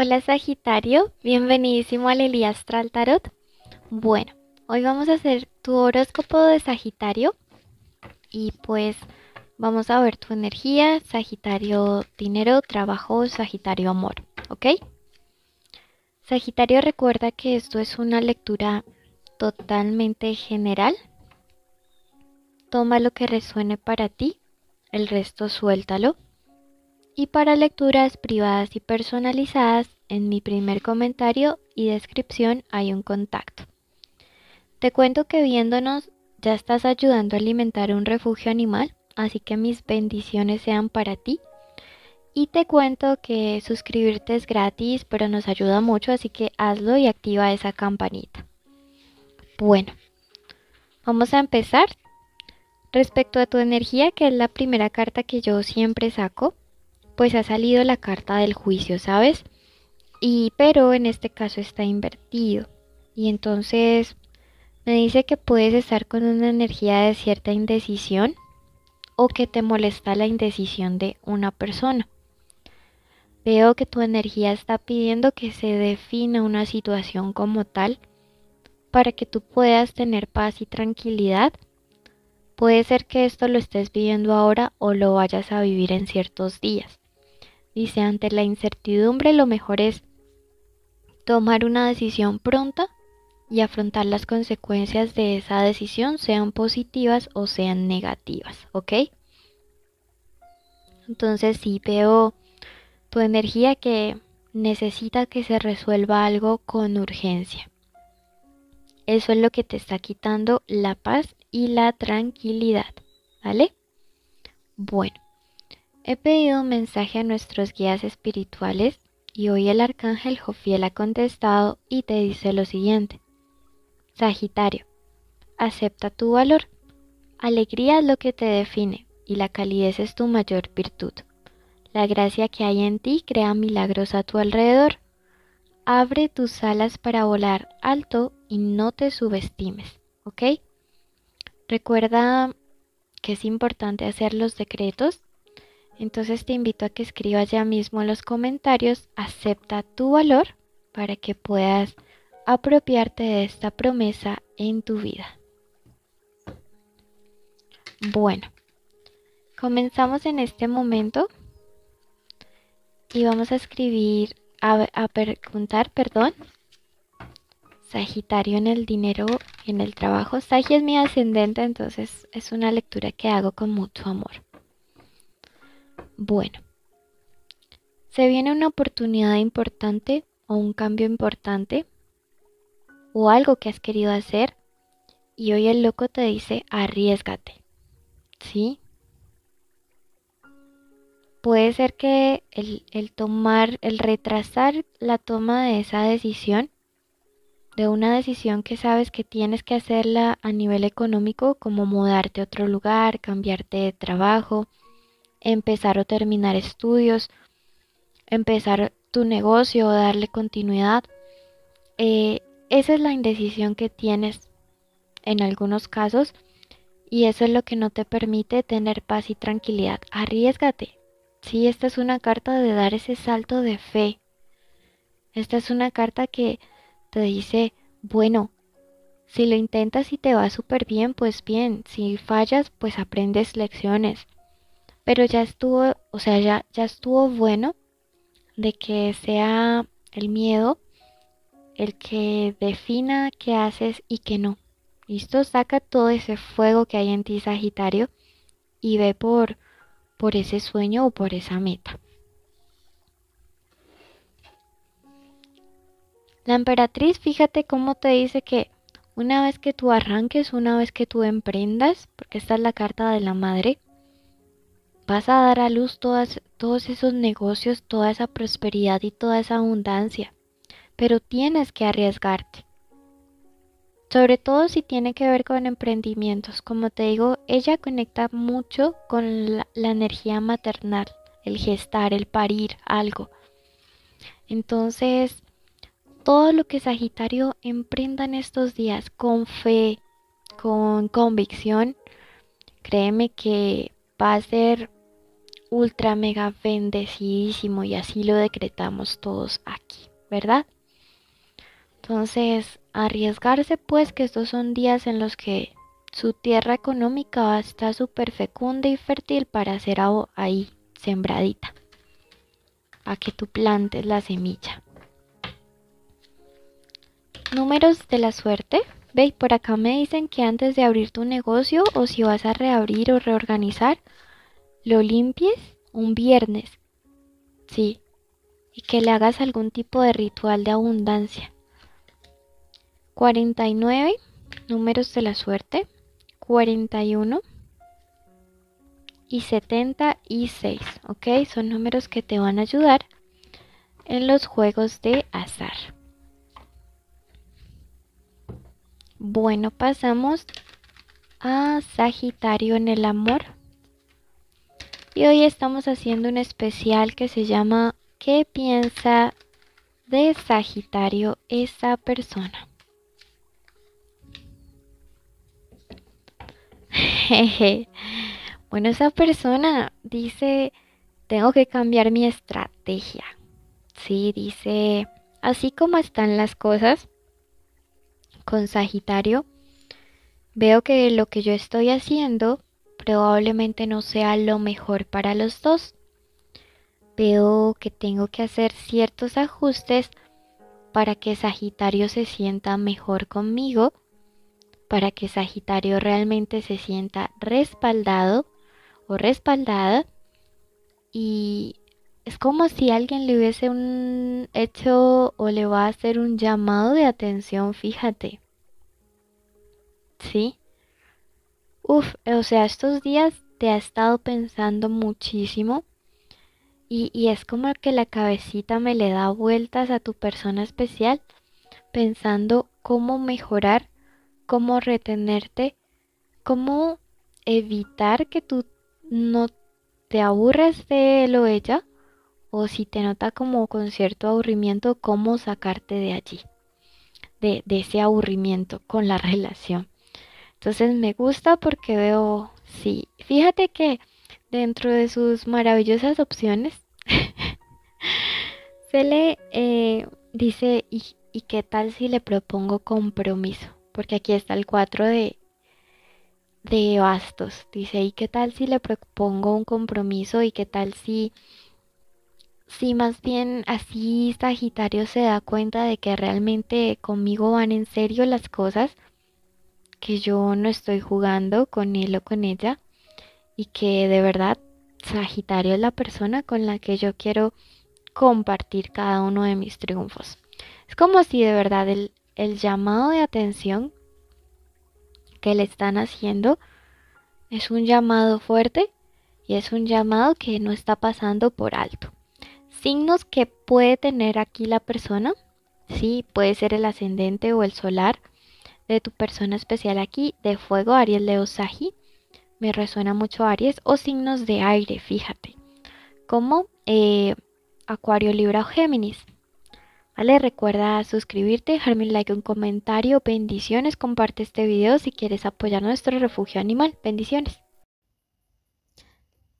Hola Sagitario, bienvenidísimo al Elías Astral Tarot. Bueno, hoy vamos a hacer tu horóscopo de Sagitario y pues vamos a ver tu energía, Sagitario dinero, trabajo, Sagitario amor, ¿ok? Sagitario recuerda que esto es una lectura totalmente general. Toma lo que resuene para ti, el resto suéltalo y para lecturas privadas y personalizadas, en mi primer comentario y descripción hay un contacto. Te cuento que viéndonos ya estás ayudando a alimentar un refugio animal, así que mis bendiciones sean para ti. Y te cuento que suscribirte es gratis, pero nos ayuda mucho, así que hazlo y activa esa campanita. Bueno, vamos a empezar. Respecto a tu energía, que es la primera carta que yo siempre saco, pues ha salido la carta del juicio, ¿sabes? Y pero en este caso está invertido. Y entonces me dice que puedes estar con una energía de cierta indecisión o que te molesta la indecisión de una persona. Veo que tu energía está pidiendo que se defina una situación como tal para que tú puedas tener paz y tranquilidad. Puede ser que esto lo estés viviendo ahora o lo vayas a vivir en ciertos días. Dice, ante la incertidumbre lo mejor es tomar una decisión pronta y afrontar las consecuencias de esa decisión, sean positivas o sean negativas, ¿ok? Entonces si veo tu energía que necesita que se resuelva algo con urgencia. Eso es lo que te está quitando la paz y la tranquilidad, ¿vale? Bueno, He pedido un mensaje a nuestros guías espirituales y hoy el arcángel Jofiel ha contestado y te dice lo siguiente. Sagitario, acepta tu valor. Alegría es lo que te define y la calidez es tu mayor virtud. La gracia que hay en ti crea milagros a tu alrededor. Abre tus alas para volar alto y no te subestimes, ¿ok? Recuerda que es importante hacer los decretos entonces te invito a que escribas ya mismo en los comentarios, acepta tu valor para que puedas apropiarte de esta promesa en tu vida. Bueno, comenzamos en este momento y vamos a escribir, a, preguntar, perdón, Sagitario en el dinero, en el trabajo. Sagi es mi ascendente, entonces es una lectura que hago con mucho amor. Bueno, se viene una oportunidad importante o un cambio importante o algo que has querido hacer y hoy el loco te dice arriesgate. ¿Sí? Puede ser que el, el tomar, el retrasar la toma de esa decisión de una decisión que sabes que tienes que hacerla a nivel económico, como mudarte a otro lugar, cambiarte de trabajo, empezar o terminar estudios, empezar tu negocio o darle continuidad. Eh, esa es la indecisión que tienes en algunos casos y eso es lo que no te permite tener paz y tranquilidad. Arriesgate. Sí, esta es una carta de dar ese salto de fe. Esta es una carta que te dice, bueno, si lo intentas y te va súper bien, pues bien. Si fallas, pues aprendes lecciones pero ya estuvo, o sea, ya, ya estuvo bueno de que sea el miedo el que defina qué haces y qué no. Listo, saca todo ese fuego que hay en ti, Sagitario, y ve por, por ese sueño o por esa meta. La emperatriz, fíjate cómo te dice que una vez que tú arranques, una vez que tú emprendas, porque esta es la carta de la madre, vas a dar a luz todos esos negocios, toda esa prosperidad y toda esa abundancia. Pero tienes que arriesgarte. Sobre todo si tiene que ver con emprendimientos. Como te digo, ella conecta mucho con la, la energía maternal, el gestar, el parir algo. Entonces, todo lo que Sagitario emprenda en estos días con fe, con convicción, créeme que va a ser ultra mega bendecidísimo y así lo decretamos todos aquí, ¿verdad? Entonces, arriesgarse pues que estos son días en los que su tierra económica está súper fecunda y fértil para ser ahí, sembradita, a que tú plantes la semilla. Números de la suerte. veis por acá me dicen que antes de abrir tu negocio o si vas a reabrir o reorganizar, lo limpies un viernes, sí, y que le hagas algún tipo de ritual de abundancia. 49, números de la suerte, 41 y 76, ¿ok? Son números que te van a ayudar en los juegos de azar. Bueno, pasamos a Sagitario en el amor y hoy estamos haciendo un especial que se llama ¿Qué piensa de Sagitario esa persona? Bueno, esa persona dice, tengo que cambiar mi estrategia. Sí, dice, así como están las cosas con Sagitario, veo que lo que yo estoy haciendo probablemente no sea lo mejor para los dos. Veo que tengo que hacer ciertos ajustes para que Sagitario se sienta mejor conmigo, para que Sagitario realmente se sienta respaldado o respaldada. Y es como si alguien le hubiese hecho o le va a hacer un llamado de atención, fíjate. ¿Sí? Uf, eh, o sea, estos días te ha estado pensando muchísimo y, es como que la cabecita me le da vueltas a tu persona especial pensando cómo mejorar, cómo retenerte, cómo evitar que tú no te aburras de él o ella o si te nota como con cierto aburrimiento, cómo sacarte de allí, de ese aburrimiento con la relación. Entonces me gusta porque veo, sí, fíjate que dentro de sus maravillosas opciones, se le eh, dice, ¿y, qué tal si le propongo compromiso? Porque aquí está el 4 de, de bastos. Dice, ¿y qué tal si le propongo un compromiso? ¿Y qué tal si, si más bien así Sagitario se da cuenta de que realmente conmigo van en serio las cosas? que yo no estoy jugando con él o con ella y que de verdad Sagitario es la persona con la que yo quiero compartir cada uno de mis triunfos. Es como si de verdad el, llamado de atención que le están haciendo es un llamado fuerte y es un llamado que no está pasando por alto. Signos que puede tener aquí la persona, sí, puede ser el ascendente o el solar, de tu persona especial aquí, de fuego, Aries, Leo, Sagi. Me resuena mucho Aries o signos de aire, fíjate. Como eh, Acuario, Libra o Géminis. ¿Vale? Recuerda suscribirte, dejarme un like, un comentario, bendiciones, comparte este video si quieres apoyar nuestro refugio animal. Bendiciones.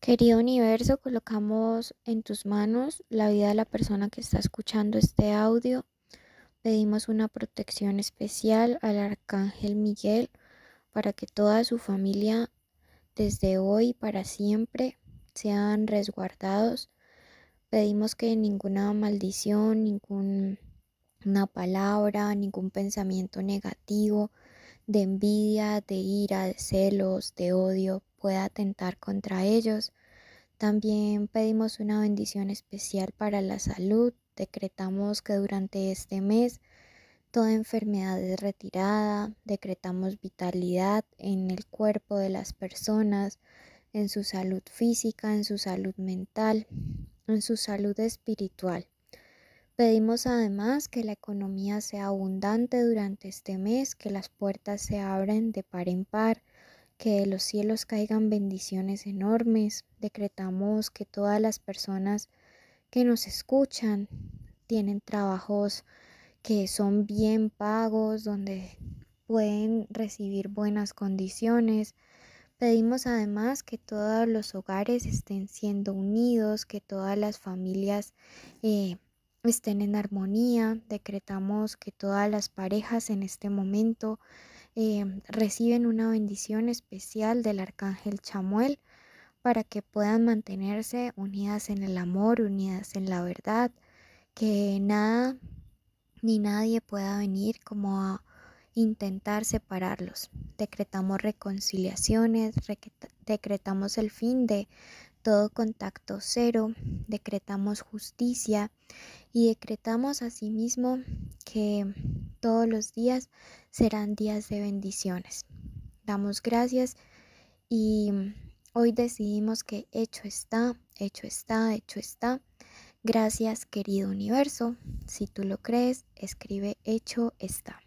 Querido universo, colocamos en tus manos la vida de la persona que está escuchando este audio Pedimos una protección especial al Arcángel Miguel para que toda su familia desde hoy para siempre sean resguardados. Pedimos que ninguna maldición, ninguna palabra, ningún pensamiento negativo de envidia, de ira, de celos, de odio pueda atentar contra ellos. También pedimos una bendición especial para la salud, Decretamos que durante este mes toda enfermedad es retirada, decretamos vitalidad en el cuerpo de las personas, en su salud física, en su salud mental, en su salud espiritual. Pedimos además que la economía sea abundante durante este mes, que las puertas se abran de par en par, que de los cielos caigan bendiciones enormes. Decretamos que todas las personas que nos escuchan, tienen trabajos que son bien pagos, donde pueden recibir buenas condiciones. Pedimos además que todos los hogares estén siendo unidos, que todas las familias eh, estén en armonía. Decretamos que todas las parejas en este momento eh, reciben una bendición especial del Arcángel Chamuel para que puedan mantenerse unidas en el amor, unidas en la verdad, que nada ni nadie pueda venir como a intentar separarlos. Decretamos reconciliaciones, decretamos el fin de todo contacto cero, decretamos justicia y decretamos asimismo que todos los días serán días de bendiciones. Damos gracias y Hoy decidimos que hecho está, hecho está, hecho está. Gracias querido universo. Si tú lo crees, escribe hecho está.